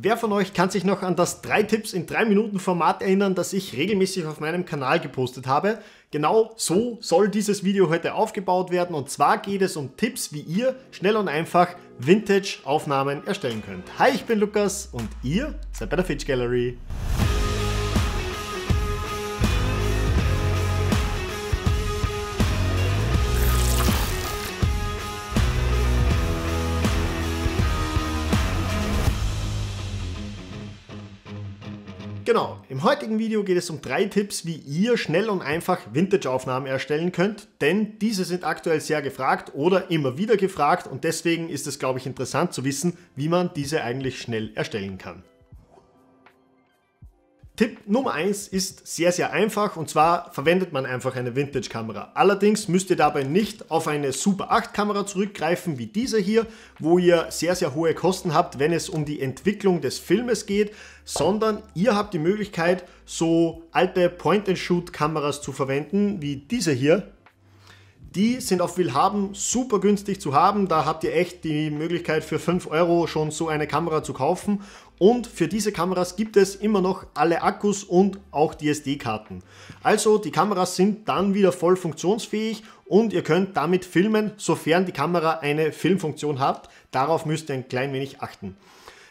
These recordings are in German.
Wer von euch kann sich noch an das 3 Tipps in 3 Minuten Format erinnern, das ich regelmäßig auf meinem Kanal gepostet habe? Genau so soll dieses Video heute aufgebaut werden und zwar geht es um Tipps, wie ihr schnell und einfach Vintage-Aufnahmen erstellen könnt. Hi, ich bin Lukas und ihr seid bei der Fitch Gallery. Genau, im heutigen Video geht es um drei Tipps, wie ihr schnell und einfach Vintage-Aufnahmen erstellen könnt, denn diese sind aktuell sehr gefragt oder immer wieder gefragt und deswegen ist es, glaube ich, interessant zu wissen, wie man diese eigentlich schnell erstellen kann. Tipp Nummer 1 ist sehr, sehr einfach und zwar verwendet man einfach eine Vintage-Kamera. Allerdings müsst ihr dabei nicht auf eine Super 8-Kamera zurückgreifen wie diese hier, wo ihr sehr, sehr hohe Kosten habt, wenn es um die Entwicklung des Filmes geht, sondern ihr habt die Möglichkeit, so alte Point-and-Shoot-Kameras zu verwenden, wie diese hier, die sind auf Willhaben super günstig zu haben. Da habt ihr echt die Möglichkeit für 5 Euro schon so eine Kamera zu kaufen und für diese Kameras gibt es immer noch alle Akkus und auch die SD-Karten. Also die Kameras sind dann wieder voll funktionsfähig und ihr könnt damit filmen, sofern die Kamera eine Filmfunktion hat. Darauf müsst ihr ein klein wenig achten.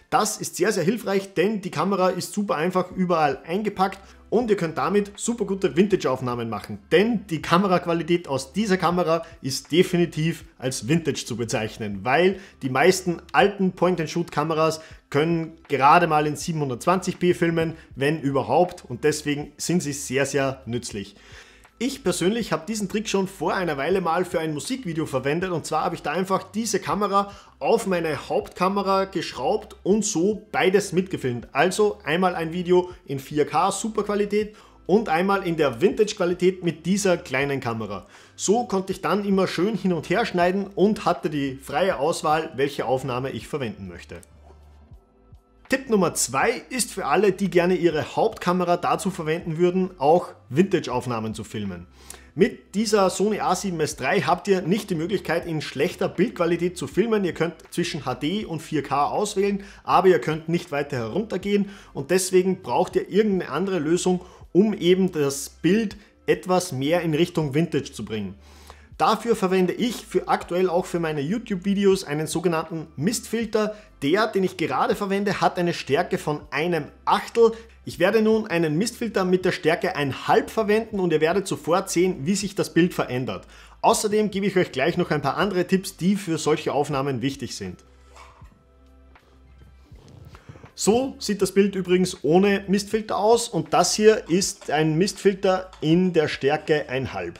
Das ist sehr, sehr hilfreich, denn die Kamera ist super einfach überall eingepackt und ihr könnt damit super gute Vintage-Aufnahmen machen, denn die Kameraqualität aus dieser Kamera ist definitiv als Vintage zu bezeichnen, weil die meisten alten Point-and-Shoot-Kameras können gerade mal in 720p filmen, wenn überhaupt, und deswegen sind sie sehr, sehr nützlich. Ich persönlich habe diesen Trick schon vor einer Weile mal für ein Musikvideo verwendet und zwar habe ich da einfach diese Kamera auf meine Hauptkamera geschraubt und so beides mitgefilmt. Also einmal ein Video in 4K Superqualität und einmal in der Vintage-Qualität mit dieser kleinen Kamera. So konnte ich dann immer schön hin und her schneiden und hatte die freie Auswahl, welche Aufnahme ich verwenden möchte. Tipp Nummer 2 ist für alle, die gerne ihre Hauptkamera dazu verwenden würden, auch Vintage-Aufnahmen zu filmen. Mit dieser Sony A7S III habt ihr nicht die Möglichkeit, in schlechter Bildqualität zu filmen. Ihr könnt zwischen HD und 4K auswählen, aber ihr könnt nicht weiter heruntergehen und deswegen braucht ihr irgendeine andere Lösung, um eben das Bild etwas mehr in Richtung Vintage zu bringen. Dafür verwende ich für aktuell auch für meine YouTube-Videos einen sogenannten Mistfilter. Der, den ich gerade verwende, hat eine Stärke von einem Achtel. Ich werde nun einen Mistfilter mit der Stärke ein halb verwenden und ihr werdet sofort sehen, wie sich das Bild verändert. Außerdem gebe ich euch gleich noch ein paar andere Tipps, die für solche Aufnahmen wichtig sind. So sieht das Bild übrigens ohne Mistfilter aus und das hier ist ein Mistfilter in der Stärke 1,5.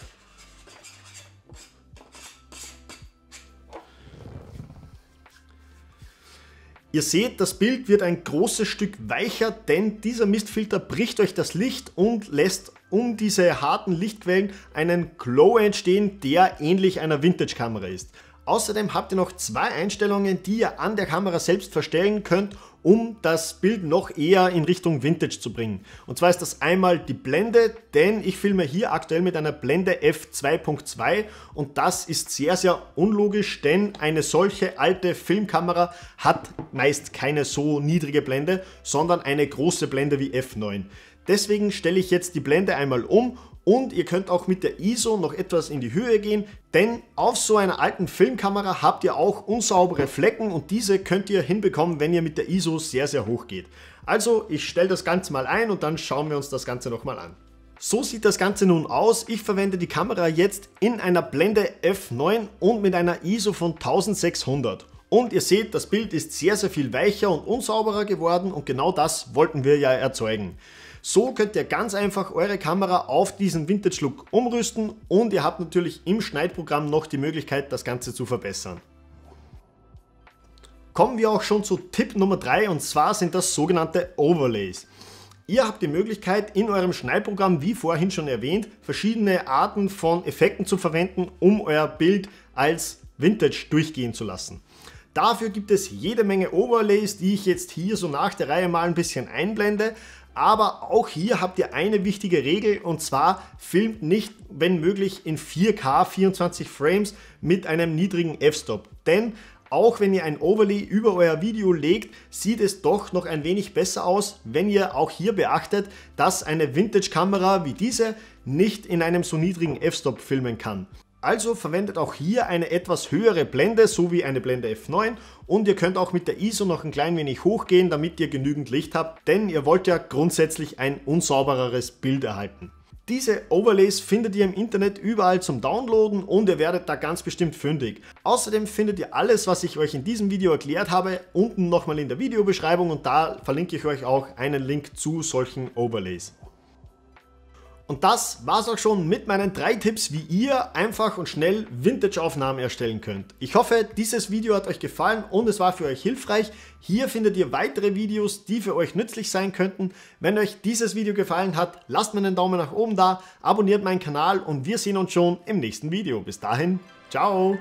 Ihr seht, das Bild wird ein großes Stück weicher, denn dieser Mistfilter bricht euch das Licht und lässt um diese harten Lichtquellen einen Glow entstehen, der ähnlich einer Vintage-Kamera ist. Außerdem habt ihr noch zwei Einstellungen, die ihr an der Kamera selbst verstellen könnt, um das Bild noch eher in Richtung Vintage zu bringen. Und zwar ist das einmal die Blende, denn ich filme hier aktuell mit einer Blende f2.2 und das ist sehr, sehr unlogisch, denn eine solche alte Filmkamera hat meist keine so niedrige Blende, sondern eine große Blende wie f9. Deswegen stelle ich jetzt die Blende einmal um und ihr könnt auch mit der ISO noch etwas in die Höhe gehen, denn auf so einer alten Filmkamera habt ihr auch unsaubere Flecken und diese könnt ihr hinbekommen, wenn ihr mit der ISO sehr, sehr hoch geht. Also ich stelle das Ganze mal ein und dann schauen wir uns das Ganze nochmal an. So sieht das Ganze nun aus. Ich verwende die Kamera jetzt in einer Blende F9 und mit einer ISO von 1600. Und ihr seht, das Bild ist sehr, sehr viel weicher und unsauberer geworden und genau das wollten wir ja erzeugen. So könnt ihr ganz einfach eure Kamera auf diesen Vintage-Look umrüsten und ihr habt natürlich im Schneidprogramm noch die Möglichkeit, das Ganze zu verbessern. Kommen wir auch schon zu Tipp Nummer 3 und zwar sind das sogenannte Overlays. Ihr habt die Möglichkeit, in eurem Schneidprogramm, wie vorhin schon erwähnt, verschiedene Arten von Effekten zu verwenden, um euer Bild als Vintage durchgehen zu lassen. Dafür gibt es jede Menge Overlays, die ich jetzt hier so nach der Reihe mal ein bisschen einblende. Aber auch hier habt ihr eine wichtige Regel und zwar filmt nicht, wenn möglich, in 4K 24 Frames mit einem niedrigen F-Stop. Denn auch wenn ihr ein Overlay über euer Video legt, sieht es doch noch ein wenig besser aus, wenn ihr auch hier beachtet, dass eine Vintage-Kamera wie diese nicht in einem so niedrigen F-Stop filmen kann. Also verwendet auch hier eine etwas höhere Blende, so wie eine Blende F9 und ihr könnt auch mit der ISO noch ein klein wenig hochgehen, damit ihr genügend Licht habt, denn ihr wollt ja grundsätzlich ein unsaubereres Bild erhalten. Diese Overlays findet ihr im Internet überall zum Downloaden und ihr werdet da ganz bestimmt fündig. Außerdem findet ihr alles, was ich euch in diesem Video erklärt habe, unten nochmal in der Videobeschreibung und da verlinke ich euch auch einen Link zu solchen Overlays. Und das war's auch schon mit meinen drei Tipps, wie ihr einfach und schnell Vintage-Aufnahmen erstellen könnt. Ich hoffe, dieses Video hat euch gefallen und es war für euch hilfreich. Hier findet ihr weitere Videos, die für euch nützlich sein könnten. Wenn euch dieses Video gefallen hat, lasst mir einen Daumen nach oben da, abonniert meinen Kanal und wir sehen uns schon im nächsten Video. Bis dahin, ciao!